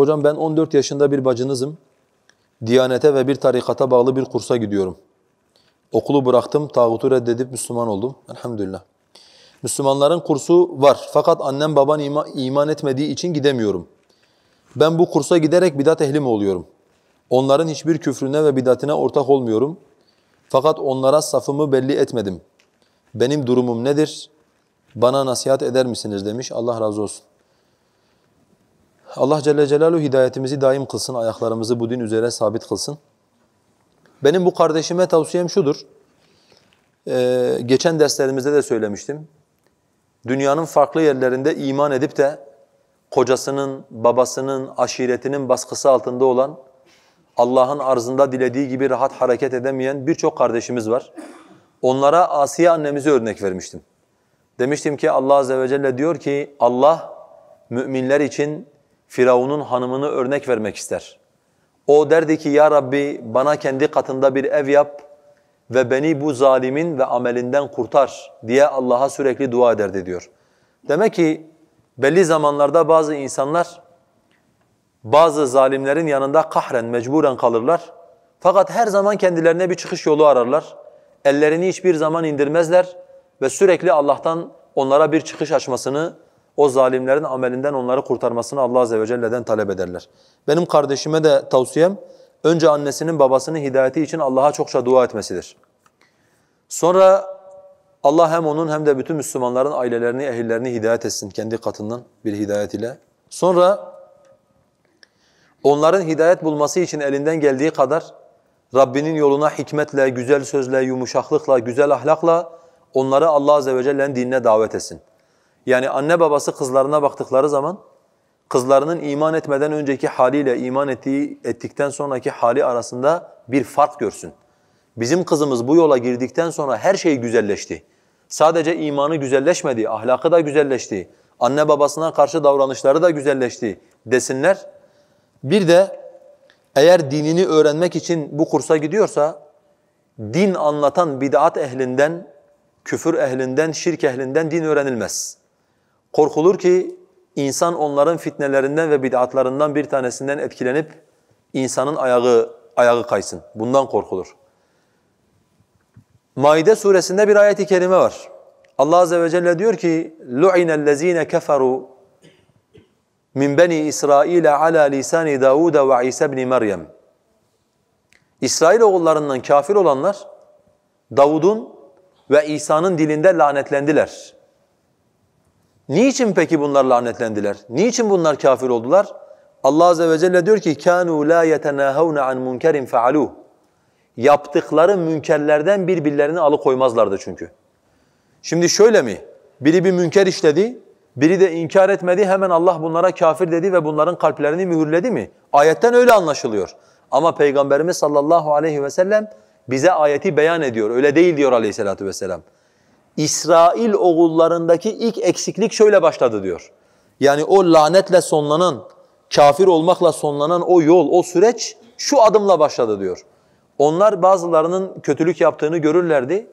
Hocam ben 14 yaşında bir bacınızım. Diyanete ve bir tarikata bağlı bir kursa gidiyorum. Okulu bıraktım, tağutu reddedip Müslüman oldum. Elhamdülillah. Müslümanların kursu var fakat annem baban ima, iman etmediği için gidemiyorum. Ben bu kursa giderek bidat ehli mi oluyorum? Onların hiçbir küfrüne ve bidatine ortak olmuyorum. Fakat onlara safımı belli etmedim. Benim durumum nedir? Bana nasihat eder misiniz demiş. Allah razı olsun. Allah Celle Celaluhu hidayetimizi daim kılsın, ayaklarımızı bu din üzere sabit kılsın. Benim bu kardeşime tavsiyem şudur. Ee, geçen derslerimizde de söylemiştim. Dünyanın farklı yerlerinde iman edip de kocasının, babasının, aşiretinin baskısı altında olan, Allah'ın arzında dilediği gibi rahat hareket edemeyen birçok kardeşimiz var. Onlara Asiye annemizi örnek vermiştim. Demiştim ki Allah Azze ve Celle diyor ki Allah müminler için Firavun'un hanımını örnek vermek ister. O derdi ki ya Rabbi bana kendi katında bir ev yap ve beni bu zalimin ve amelinden kurtar diye Allah'a sürekli dua ederdi diyor. Demek ki belli zamanlarda bazı insanlar bazı zalimlerin yanında kahren, mecburen kalırlar. Fakat her zaman kendilerine bir çıkış yolu ararlar. Ellerini hiçbir zaman indirmezler ve sürekli Allah'tan onlara bir çıkış açmasını o zalimlerin amelinden onları kurtarmasını Allah Azze ve Celle'den talep ederler. Benim kardeşime de tavsiyem önce annesinin babasının hidayeti için Allah'a çokça dua etmesidir. Sonra Allah hem onun hem de bütün Müslümanların ailelerini, ehillerini hidayet etsin kendi katından bir hidayet ile. Sonra onların hidayet bulması için elinden geldiği kadar Rabbinin yoluna hikmetle, güzel sözle, yumuşaklıkla, güzel ahlakla onları Allah Azze ve Celle'nin dinine davet etsin. Yani anne babası kızlarına baktıkları zaman kızlarının iman etmeden önceki haliyle iman ettiği ettikten sonraki hali arasında bir fark görsün. Bizim kızımız bu yola girdikten sonra her şey güzelleşti. Sadece imanı güzelleşmedi, ahlakı da güzelleşti. Anne babasına karşı davranışları da güzelleşti desinler. Bir de eğer dinini öğrenmek için bu kursa gidiyorsa din anlatan bid'at ehlinden, küfür ehlinden, şirk ehlinden din öğrenilmez. Korkulur ki insan onların fitnelerinden ve bid'atlarından bir tanesinden etkilenip insanın ayağı ayağı kaysın. Bundan korkulur. Maide suresinde bir ayet-i kerime var. Allah azze ve celle diyor ki: "Lu'ina ellezine keferu min bani İsrail ala lisani Davud ve İsa ibn Meryem." İsrail oğullarından kafir olanlar Davud'un ve İsa'nın dilinde lanetlendiler. Niçin peki bunlar lanetlendiler? Niçin bunlar kafir oldular? Allah azze ve celle diyor ki kanu la yetenahavne an munkerin faalu. Yaptıkları münkerlerden birbirlerini alıkoymazlardı çünkü. Şimdi şöyle mi? Biri bir münker işledi, biri de inkar etmedi. Hemen Allah bunlara kafir dedi ve bunların kalplerini mühürledi mi? Ayetten öyle anlaşılıyor. Ama Peygamberimiz sallallahu aleyhi ve sellem bize ayeti beyan ediyor. Öyle değil diyor aleyhissalatu vesselam. İsrail oğullarındaki ilk eksiklik şöyle başladı diyor. Yani o lanetle sonlanan, kafir olmakla sonlanan o yol, o süreç şu adımla başladı diyor. Onlar bazılarının kötülük yaptığını görürlerdi,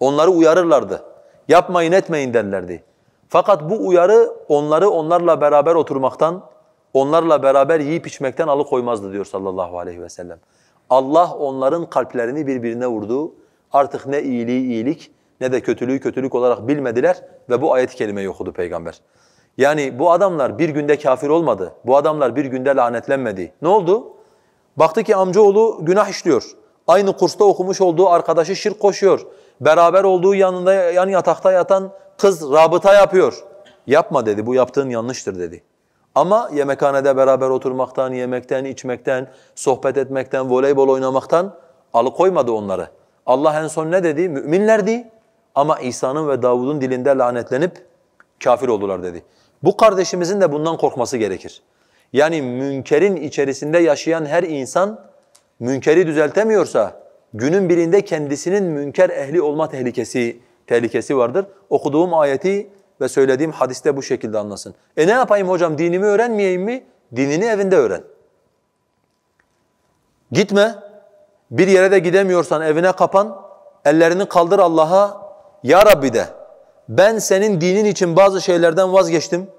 onları uyarırlardı. Yapmayın etmeyin derlerdi. Fakat bu uyarı onları onlarla beraber oturmaktan, onlarla beraber yiyip içmekten alıkoymazdı diyor sallallahu aleyhi ve sellem. Allah onların kalplerini birbirine vurdu. Artık ne iyiliği iyilik, ne de kötülüğü kötülük olarak bilmediler ve bu ayet-i kerimeyi okudu peygamber. Yani bu adamlar bir günde kafir olmadı. Bu adamlar bir günde lanetlenmedi. Ne oldu? Baktı ki amcaoğlu günah işliyor. Aynı kursta okumuş olduğu arkadaşı şirk koşuyor. Beraber olduğu yanında yan yatakta yatan kız rabıta yapıyor. Yapma dedi bu yaptığın yanlıştır dedi. Ama yemekhanede beraber oturmaktan, yemekten, içmekten, sohbet etmekten, voleybol oynamaktan alıkoymadı onları. Allah en son ne dedi? Müminlerdi. Ama İsa'nın ve Davud'un dilinde lanetlenip kafir oldular dedi. Bu kardeşimizin de bundan korkması gerekir. Yani münkerin içerisinde yaşayan her insan münkeri düzeltemiyorsa günün birinde kendisinin münker ehli olma tehlikesi tehlikesi vardır. Okuduğum ayeti ve söylediğim hadiste bu şekilde anlasın. E ne yapayım hocam dinimi öğrenmeyeyim mi? Dinini evinde öğren. Gitme. Bir yere de gidemiyorsan evine kapan. Ellerini kaldır Allah'a. Ya Rabbi de ben senin dinin için bazı şeylerden vazgeçtim.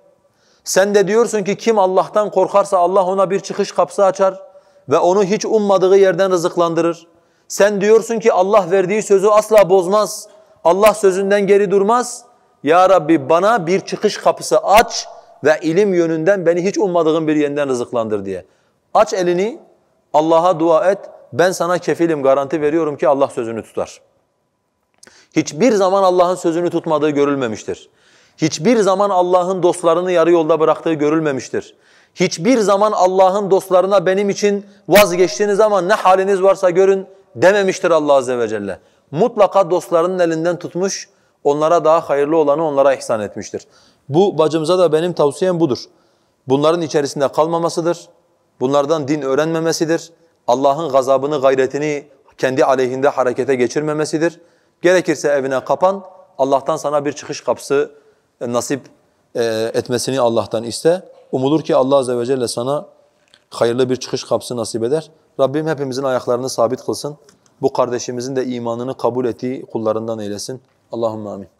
Sen de diyorsun ki kim Allah'tan korkarsa Allah ona bir çıkış kapısı açar ve onu hiç ummadığı yerden rızıklandırır. Sen diyorsun ki Allah verdiği sözü asla bozmaz. Allah sözünden geri durmaz. Ya Rabbi bana bir çıkış kapısı aç ve ilim yönünden beni hiç ummadığım bir yerden rızıklandır diye. Aç elini Allah'a dua et. Ben sana kefilim garanti veriyorum ki Allah sözünü tutar.'' Hiçbir zaman Allah'ın sözünü tutmadığı görülmemiştir. Hiçbir zaman Allah'ın dostlarını yarı yolda bıraktığı görülmemiştir. Hiçbir zaman Allah'ın dostlarına benim için vazgeçtiğiniz zaman ne haliniz varsa görün dememiştir Allah Azze ve Celle. Mutlaka dostlarının elinden tutmuş, onlara daha hayırlı olanı onlara ihsan etmiştir. Bu bacımıza da benim tavsiyem budur. Bunların içerisinde kalmamasıdır, bunlardan din öğrenmemesidir, Allah'ın gazabını, gayretini kendi aleyhinde harekete geçirmemesidir. Gerekirse evine kapan, Allah'tan sana bir çıkış kapısı e, nasip e, etmesini Allah'tan iste. Umulur ki Allah Azze ve Celle sana hayırlı bir çıkış kapısı nasip eder. Rabbim hepimizin ayaklarını sabit kılsın. Bu kardeşimizin de imanını kabul ettiği kullarından eylesin. Allahümme amin.